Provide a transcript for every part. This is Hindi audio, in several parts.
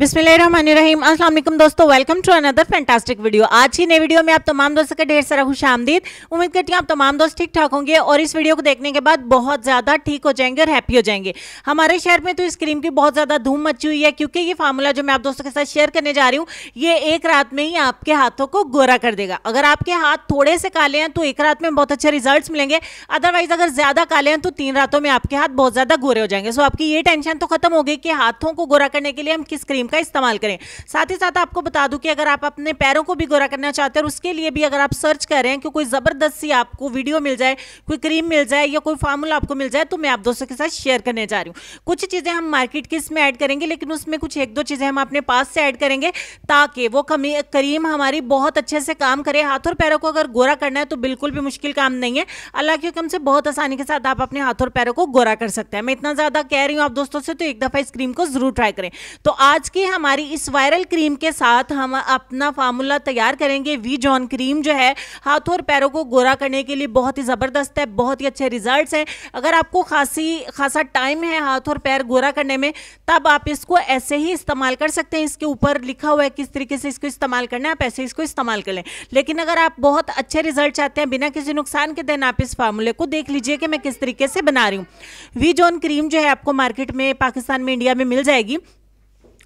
बिस्मिल्लाहिर्रहमानिर्रहीम अस्सलाम वालेकुम दोस्तों welcome to another fantastic video आज की नए वीडियो में आप तमाम दोस्तों का ढेर सारा खुश आमदीद उम्मीद करती हूँ आप तमाम दोस्त ठीक ठाक होंगे और इस वीडियो को देखने के बाद बहुत ज़्यादा ठीक हो जाएंगे और हैप्पी हो जाएंगे हमारे शहर में तो इस क्रीम की बहुत ज़्यादा धूम मची हुई है क्योंकि ये फार्मूला जो मैं आप दोस्तों के साथ शेयर करने जा रही हूँ ये एक रात में ही आपके हाथों को गोरा कर देगा अगर आपके हाथ थोड़े से काले हैं तो एक रात में बहुत अच्छे रिजल्ट मिलेंगे अदरवाइज अगर ज़्यादा काले हैं तो तीन रातों में आपके हाथ बहुत ज़्यादा गोरे हो जाएंगे सो आपकी ये टेंशन तो खत्म होगी कि हाथों को गोरा करने के लिए हम किस क्रीम क्रीम का इस्तेमाल करें साथ ही साथ आपको बता दूं कि अगर आप अपने पैरों को भी गोरा करना चाहते हैं और उसके लिए भी अगर आप सर्च कर रहे हैं कि कोई ज़बरदस्त सी आपको वीडियो मिल जाए कोई क्रीम मिल जाए या कोई फार्मूला आपको मिल जाए तो मैं आप दोस्तों के साथ शेयर करने जा रही हूँ कुछ चीज़ें हम मार्केट की इसमें ऐड करेंगे लेकिन उसमें कुछ एक दो चीज़ें हम अपने पास से ऐड करेंगे ताकि वो क्रीम हमारी बहुत अच्छे से काम करे हाथ और पैरों को अगर गोरा करना है तो बिल्कुल भी मुश्किल काम नहीं है अल्लाह क्योंकि हमसे बहुत आसानी के साथ आप अपने हाथ और पैरों को गोरा कर सकते हैं मैं इतना ज़्यादा कह रही हूँ आप दोस्तों से तो एक दफ़ा इस क्रीम को ज़रूर ट्राई करें तो आज की कि हमारी इस वायरल क्रीम के साथ हम अपना फार्मूला तैयार करेंगे वी जॉन क्रीम जो है हाथों और पैरों को गोरा करने के लिए बहुत ही ज़बरदस्त है बहुत ही अच्छे रिजल्ट्स हैं अगर आपको खासी खासा टाइम है हाथ और पैर गोरा करने में तब आप इसको ऐसे ही इस्तेमाल कर सकते हैं इसके ऊपर लिखा हुआ है किस तरीके से इसको इस्तेमाल करना है आप ऐसे इसको इस्तेमाल कर लें लेकिन अगर आप बहुत अच्छे रिजल्ट चाहते हैं बिना किसी नुकसान के देन आप इस फार्मूले को देख लीजिए कि मैं किस तरीके से बना रही हूँ वी जॉन क्रीम जो है आपको मार्केट में पाकिस्तान में इंडिया में मिल जाएगी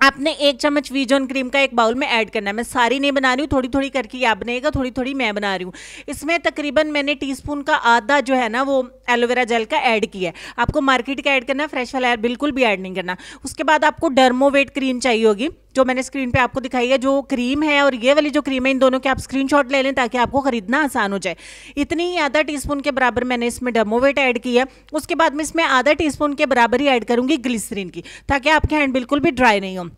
आपने एक चम्मच वीजोन क्रीम का एक बाउल में ऐड करना है मैं सारी नहीं बना रही हूँ थोड़ी थोड़ी करके आप बनेगा थोड़ी थोड़ी मैं बना रही हूँ इसमें तकरीबन मैंने टीस्पून का आधा जो है ना वो एलोवेरा जेल का ऐड किया है आपको मार्केट का ऐड करना फ्रेश वाला बिल्कुल भी ऐड नहीं करना उसके बाद आपको डर्मोवेट क्रीम चाहिए होगी जो मैंने स्क्रीन पे आपको दिखाई है जो क्रीम है और ये वाली जो क्रीम है इन दोनों के आप स्क्रीनशॉट ले लें ताकि आपको खरीदना आसान हो जाए इतनी ही आधा टीस्पून के बराबर मैंने इसमें डर्मोवेट ऐड किया उसके बाद में इसमें आधा टीस्पून के बराबर ही ऐड करूंगी ग्लिसरीन की ताकि आपके हैंड बिल्कुल भी ड्राई नहीं हो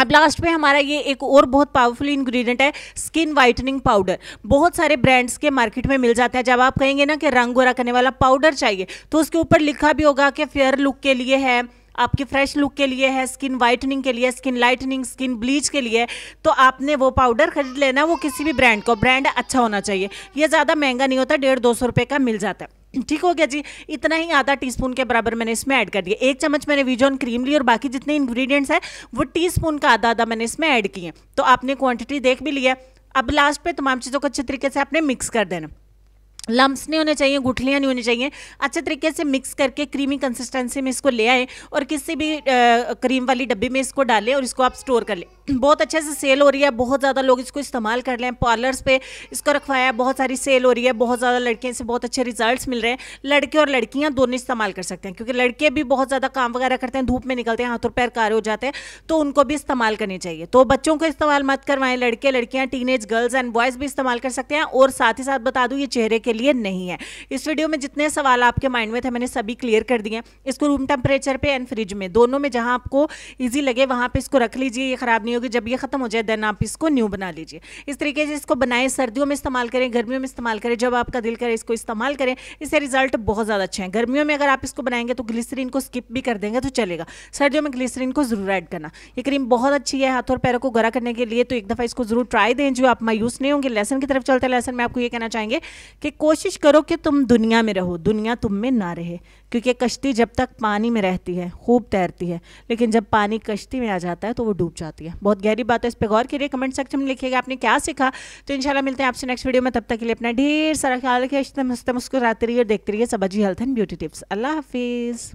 अब लास्ट में हमारा ये एक और बहुत पावरफुल इंग्रेडिएंट है स्किन वाइटनिंग पाउडर बहुत सारे ब्रांड्स के मार्केट में मिल जाते हैं जब आप कहेंगे ना कि रंग गोरा करने वाला पाउडर चाहिए तो उसके ऊपर लिखा भी होगा कि फेयर लुक के लिए है आपके फ्रेश लुक के लिए है स्किन वाइटनिंग के लिए स्किन लाइटनिंग स्किन ब्लीच के लिए तो आपने वो पाउडर खरीद लेना वो किसी भी ब्रांड को ब्रांड अच्छा होना चाहिए यह ज़्यादा महंगा नहीं होता डेढ़ दो सौ रुपये का मिल जाता है ठीक हो गया जी इतना ही आधा टीस्पून के बराबर मैंने इसमें ऐड कर दिया एक चम्मच मैंने वीजोन क्रीम ली और बाकी जितने इंग्रेडिएंट्स हैं वो टीस्पून का आधा आधा मैंने इसमें ऐड किए तो आपने क्वांटिटी देख भी लिया अब लास्ट पे तमाम चीज़ों को अच्छे तरीके से आपने मिक्स कर देना लम्ब्स नहीं होने चाहिए गुठलियाँ नहीं होनी चाहिए अच्छे तरीके से मिक्स करके क्रीमी कंसिस्टेंसी में इसको ले आए और किसी भी आ, क्रीम वाली डब्बी में इसको डालें और इसको आप स्टोर कर लें बहुत अच्छे से सेल हो रही है बहुत ज़्यादा लोग इसको इस्तेमाल कर रहे हैं पार्लर्स पे इसको रखवाया बहुत सारी सेल हो रही है बहुत ज़्यादा लड़कियों से बहुत अच्छे रिजल्ट्स मिल रहे हैं लड़के और लड़कियाँ दोनों इस्तेमाल कर सकते हैं क्योंकि लड़के भी बहुत ज़्यादा काम वगैरह करते हैं धूप में निकलते हैं हाथों पैर कार्य हो जाते हैं तो उनको भी इस्तेमाल करनी चाहिए तो बच्चों को इस्तेमाल मत करवाएं लड़के लड़कियाँ टीन गर्ल्स एंड बॉयज़ भी इस्तेमाल कर सकते हैं और साथ ही साथ बता दूँ ये चेहरे के लिए नहीं है इस वीडियो में जितने सवाल आपके माइंड में थे मैंने सभी क्लियर कर दिए इसको रूम टेम्परेचर पर एंड फ्रिज में दोनों में जहाँ आपको ईजी लगे वहाँ पर इसको रख लीजिए ये खराब नहीं होगी जब ये ख़त्म हो जाए देन आप इसको न्यू बना लीजिए इस तरीके से इसको बनाएं सर्दियों में इस्तेमाल करें गर्मियों में इस्तेमाल करें जब आपका दिल करे इसको इस्तेमाल करें इससे रिजल्ट बहुत ज़्यादा अच्छे हैं गर्मियों में अगर आप इसको बनाएंगे तो ग्लिसरीन को स्किप भी कर देंगे तो चलेगा सर्दियों में ग्लिसरीन को ज़रूर ऐड करना ये क्रीम बहुत अच्छी है हाथों और पैरों को गरा करने के लिए तो एक दफ़ा इसको ज़रूर ट्राई दें जो आप मायूस नहीं होंगे लेसन की तरफ चलते लेसन में आपको ये कहना चाहेंगे कि कोशिश करो कि तुम दुनिया में रहो दुनिया तुम में ना रहे क्योंकि कश्ती जब तक पानी में रहती है खूब तैरती है लेकिन जब पानी कश्ती में आ जाता है तो वो डूब जाती है बहुत गहरी बात है इस पर गौर करिए कमेंट सेक्शन में लिखिएगा आपने क्या सीखा तो इंशाल्लाह मिलते हैं आपसे नेक्स्ट वीडियो में तब तक के लिए अपना ढेर सारा ख्याल रखिए हंसते मुस्कुराते रहिए देखते रहिए सब अजी हेल्थ एंड ब्यूटी टिप्स अल्लाह हाफिज़